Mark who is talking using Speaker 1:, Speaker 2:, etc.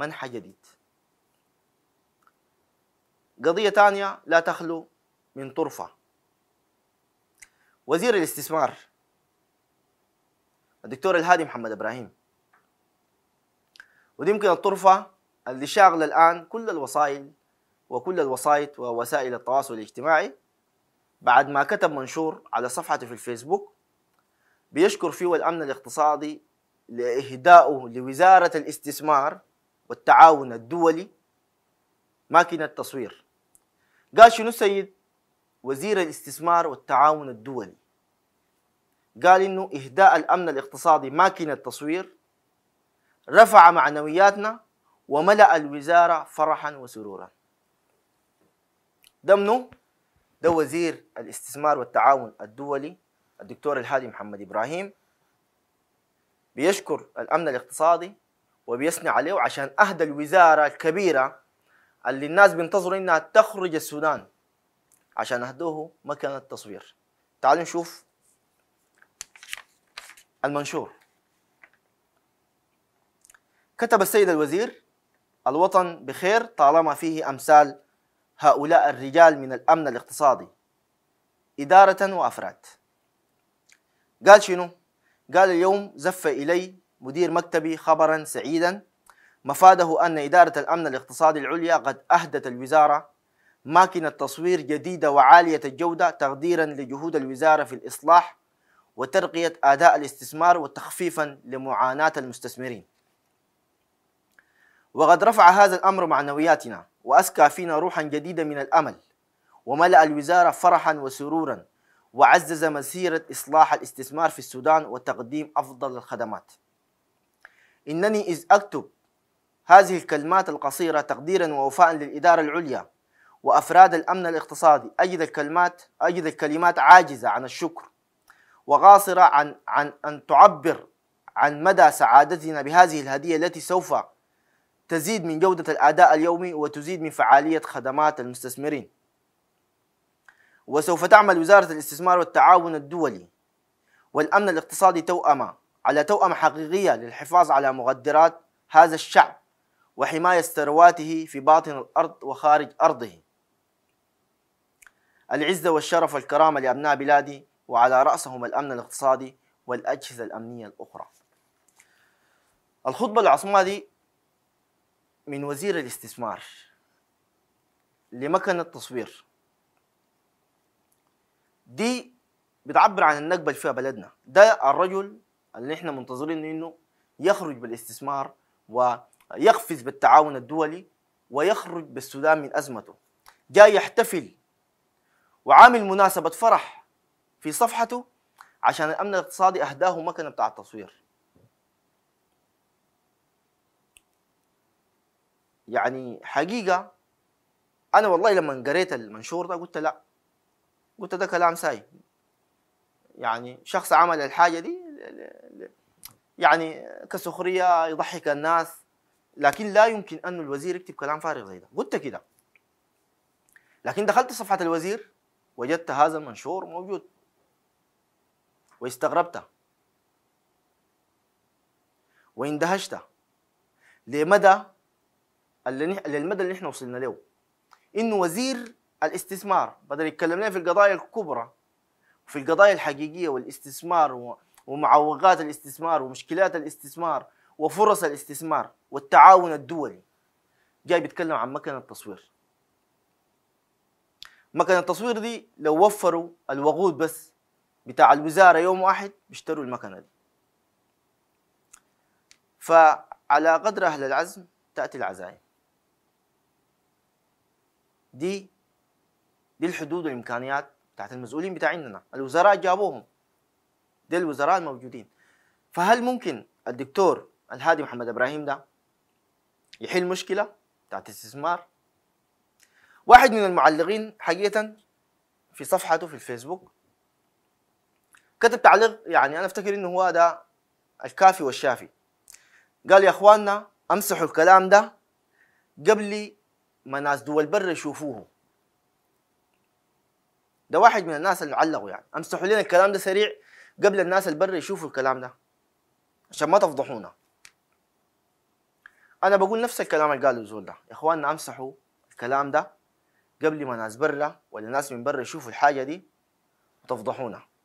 Speaker 1: منحى جديد قضية ثانية لا تخلو من طرفة وزير الاستثمار الدكتور الهادي محمد إبراهيم ودي يمكن الطرفة اللي شاغلة الآن كل الوسائل وكل الوسائط ووسائل التواصل الاجتماعي بعد ما كتب منشور على صفحته في الفيسبوك بيشكر فيه الأمن الاقتصادي لإهدائه لوزارة الاستثمار والتعاون الدولي ماكينة تصوير قال شنو السيد وزير الاستثمار والتعاون الدولي قال انه اهداء الامن الاقتصادي ماكينة تصوير رفع معنوياتنا وملأ الوزارة فرحا وسرورا منو ده وزير الاستثمار والتعاون الدولي الدكتور الهادي محمد إبراهيم بيشكر الأمن الاقتصادي وبيثني عليه وعشان اهدى الوزاره الكبيره اللي الناس بينتظروا انها تخرج السودان عشان اهدوه مكان التصوير تعالوا نشوف المنشور كتب السيد الوزير الوطن بخير طالما فيه امثال هؤلاء الرجال من الامن الاقتصادي اداره وافراد قال شنو قال اليوم زف الي مدير مكتبي خبرا سعيدا مفاده أن إدارة الأمن الاقتصادي العليا قد أهدت الوزارة ماكينة تصوير جديدة وعالية الجودة تقديرا لجهود الوزارة في الإصلاح وترقية أداء الاستثمار وتخفيفا لمعاناة المستثمرين وقد رفع هذا الأمر معنوياتنا وأسكى فينا روحا جديدة من الأمل وملأ الوزارة فرحا وسرورا وعزز مسيرة إصلاح الاستثمار في السودان وتقديم أفضل الخدمات إنني إذ أكتب هذه الكلمات القصيرة تقديرا ووفاء للإدارة العليا وأفراد الأمن الاقتصادي أجد الكلمات أجد الكلمات عاجزة عن الشكر وقاصرة عن عن أن تعبر عن مدى سعادتنا بهذه الهدية التي سوف تزيد من جودة الأداء اليومي وتزيد من فعالية خدمات المستثمرين وسوف تعمل وزارة الاستثمار والتعاون الدولي والأمن الاقتصادي توأما على توأم حقيقية للحفاظ على مقدرات هذا الشعب وحماية ثرواته في باطن الأرض وخارج أرضه العزة والشرف والكرامة لأبناء بلادي وعلى رأسهم الأمن الاقتصادي والأجهزة الأمنية الأخرى الخطبة العصماء دي من وزير الاستثمار لمكن التصوير دي بتعبر عن النقبة اللي فيها بلدنا ده الرجل اللي احنا منتظرين انه يخرج بالاستثمار ويقفز بالتعاون الدولي ويخرج بالسودان من ازمته جاي يحتفل وعامل مناسبة فرح في صفحته عشان الامن الاقتصادي اهداه مكنه بتاع التصوير يعني حقيقه انا والله لما قريت المنشور ده قلت لا قلت ده كلام ساي يعني شخص عمل الحاجه دي يعني كسخريه يضحك الناس لكن لا يمكن ان الوزير يكتب كلام فارغ زي ده قلت كده لكن دخلت صفحه الوزير وجدت هذا المنشور موجود واستغربت واندهشت لمدى اللي المدى اللي احنا وصلنا له انه وزير الاستثمار بدل يتكلم لنا في القضايا الكبرى وفي القضايا الحقيقيه والاستثمار ومعوقات الاستثمار ومشكلات الاستثمار وفرص الاستثمار والتعاون الدولي جاي بيتكلم عن مكنة التصوير مكنة التصوير دي لو وفروا الوقود بس بتاع الوزارة يوم واحد بيشتروا المكنة دي فعلى قدر أهل العزم تأتي العزائم دي دي الحدود والإمكانيات بتاعت المسؤولين بتاعيننا الوزراء جابوهم دي الوزراء الموجودين فهل ممكن الدكتور الهادي محمد ابراهيم ده يحل مشكله بتاعت استثمار واحد من المعلقين حقيقه في صفحته في الفيسبوك كتب تعليق يعني انا افتكر انه هو ده الكافي والشافي قال يا اخواننا امسحوا الكلام ده قبل ما ناس دول برا يشوفوه ده واحد من الناس اللي علقوا يعني امسحوا لنا الكلام ده سريع قبل الناس البر يشوفوا الكلام ده عشان ما تفضحونا انا بقول نفس الكلام اللي قاله زول ده يا اخواننا امسحوا الكلام ده قبل ما ناس برا ولا ناس من برا يشوفوا الحاجه دي وتفضحونا